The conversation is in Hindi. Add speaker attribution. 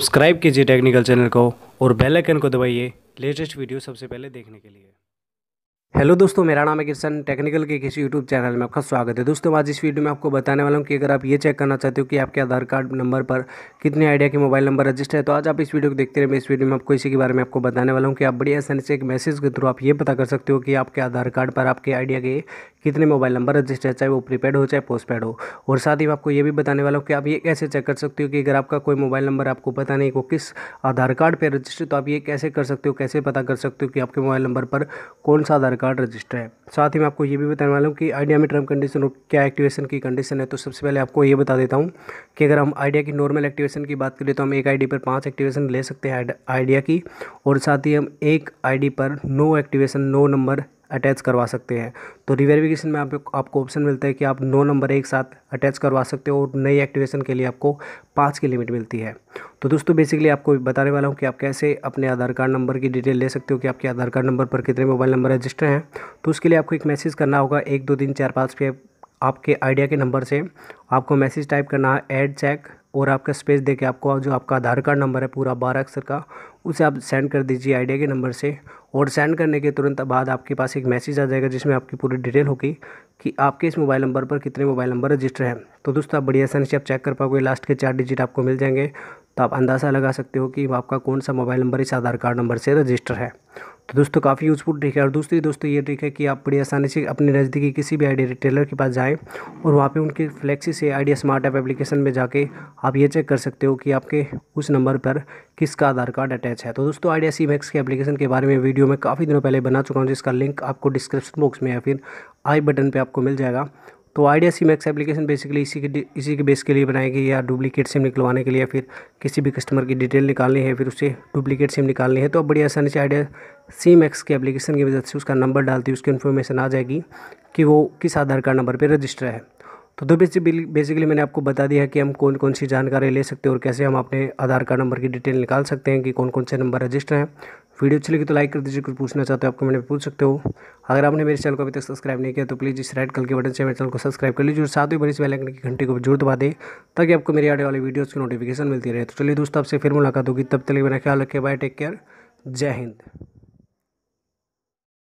Speaker 1: सब्सक्राइब कीजिए टेक्निकल चैनल को और बेल आइकन को दबाइए लेटेस्ट वीडियो सबसे पहले देखने के लिए हेलो दोस्तों मेरा नाम है किशन टेक्निकल के किसी यूट्यूब चैनल में आपका स्वागत है दोस्तों आज इस वीडियो में आपको बताने वाला हूँ कि अगर आप ये चेक करना चाहते हो कि आपके आधार कार्ड नंबर पर कितने आइडिया के मोबाइल नंबर रजिस्टर है तो आज आप इस वीडियो को देखते रहे मैं इस वीडियो में आपको इसी के बारे में आपको बताने वाला हूँ कि आप बड़ी आसानी से एक मैसेज के थ्रू आप ये पता कर सकते हो कि आपके आधार कार्ड पर आपके आइडिया के कितने मोबाइल नंबर रजिस्टर है चाहे वो प्रीपेड हो चाहे पोस्टपेड हो और साथ ही मैं आपको ये भी बताने वाला हूँ कि आप ये कैसे चेक कर सकते हो कि अगर आपका कोई मोबाइल नंबर आपको पता नहीं को किस आधार कार्ड पर रजिस्टर तो आप ये कैसे कर सकते हो कैसे पता कर सकते हो कि आपके मोबाइल नंबर पर कौन सा आधार कार्ड रजिस्टर है साथ ही मैं आपको ये भी बताने वाला हूँ कि आइडिया में टर्म कंडीशन और क्या एक्टिवेशन की कंडीशन है तो सबसे पहले आपको ये बता देता हूँ कि अगर हम आइडिया की नॉर्मल एक्टिवेशन की बात करें तो हम एक आईडी पर पाँच एक्टिवेशन ले सकते हैं आइडिया की और साथ ही हम एक आईडी पर no activation no number attach करवा सकते हैं तो रिवेरिफिकेशन में आप, आपको ऑप्शन मिलता है कि आप नौ नंबर एक साथ अटैच करवा सकते हो और नई एक्टिवेशन के लिए आपको पाँच की लिमिट मिलती है तो दोस्तों बेसिकली आपको बताने वाला हूँ कि आप कैसे अपने आधार कार्ड नंबर की डिटेल ले सकते हो कि आपके आधार कार्ड नंबर पर कितने मोबाइल नंबर रजिस्टर हैं तो उसके लिए आपको एक मैसेज करना होगा एक दो तीन चार पाँच पे आपके आइडिया के नंबर से आपको मैसेज टाइप करना है एड चेक और आपका स्पेस दे के आपको जो आपका आधार कार्ड नंबर है पूरा बारह अक्षर का उसे आप सेंड कर दीजिए आईडिया के नंबर से और सेंड करने के तुरंत बाद आपके पास एक मैसेज आ जाएगा जिसमें आपकी पूरी डिटेल होगी कि आपके इस मोबाइल नंबर पर कितने मोबाइल नंबर रजिस्टर हैं तो दोस्तों आप बड़ी आसानी से आप चेक कर पाओगे लास्ट के चार डिजिट आपको मिल जाएंगे तो आप अंदाज़ा लगा सकते हो कि आपका कौन सा मोबाइल नंबर इस आधार कार्ड नंबर से रजिस्टर है तो दोस्तों काफ़ी यूज़फुल ट्रिक है और दूसरी दोस्तों ये ट्रिक है कि आप बड़ी आसानी से अपने नज़दीकी किसी भी आईडिया रिटेलर के पास जाएँ और वहाँ पे उनके फ्लेक्सी से आइडिया स्मार्ट ऐप एप्लीकेशन में जाके आप ये चेक कर सकते हो कि आपके उस नंबर पर किसका आधार कार्ड अटैच है तो दोस्तों आइडिया सी मैक्स के एप्लीकेशन के बारे में वीडियो मैं काफ़ी दिनों पहले बना चुका हूँ जिसका लिंक आपको डिस्क्रिप्शन बॉक्स में या फिर आई बटन पर आपको मिल जाएगा तो Idea sim X application basically इसी के इसी के बेस के लिए बनाई गई या डुप्लीकेट सिम निकलवाने के लिए फिर किसी भी कस्टमर की डिटेल निकालनी है फिर उसे डुप्लीकेट सिम निकालनी है तो अब बड़ी आसानी से आइडिया सिम एक्स की एप्लीकेशन की मदद से उसका नंबर डालती है उसकी इन्फॉर्मेशन आ जाएगी कि वो किस आधार कार्ड नंबर पर रजिस्टर है तो दो बेसिकली मैंने आपको बता दिया कि हम कौन कौन सी जानकारी ले सकते हैं और कैसे हम अपने आधार कार्ड नंबर की डिटेल निकाल सकते हैं कि कौन कौन से नंबर रजिस्टर हैं वीडियो अच्छी लगी तो लाइक कर दीजिए कुछ पूछना चाहते हो आपको मैंने पूछ सकते हो अगर आपने मेरे चैनल को अभी तक सब्सक्राइब नहीं किया तो प्लीज़ इस रेड कल के बटन से मेरे चैनल को सब्सक्राइब कर लीजिए और साथ ही बड़ी बेलाइकन की घंटे को भी जोड़ दबा दें ताकि आपको मेरी आने वाली वीडियोज़ की नोटिफिकेशन मिलती रहे तो चलिए दोस्तों आपसे फिर मुलाकात होगी तब तक मेरा ख्याल रखे बाय टेक केयर जय हिंद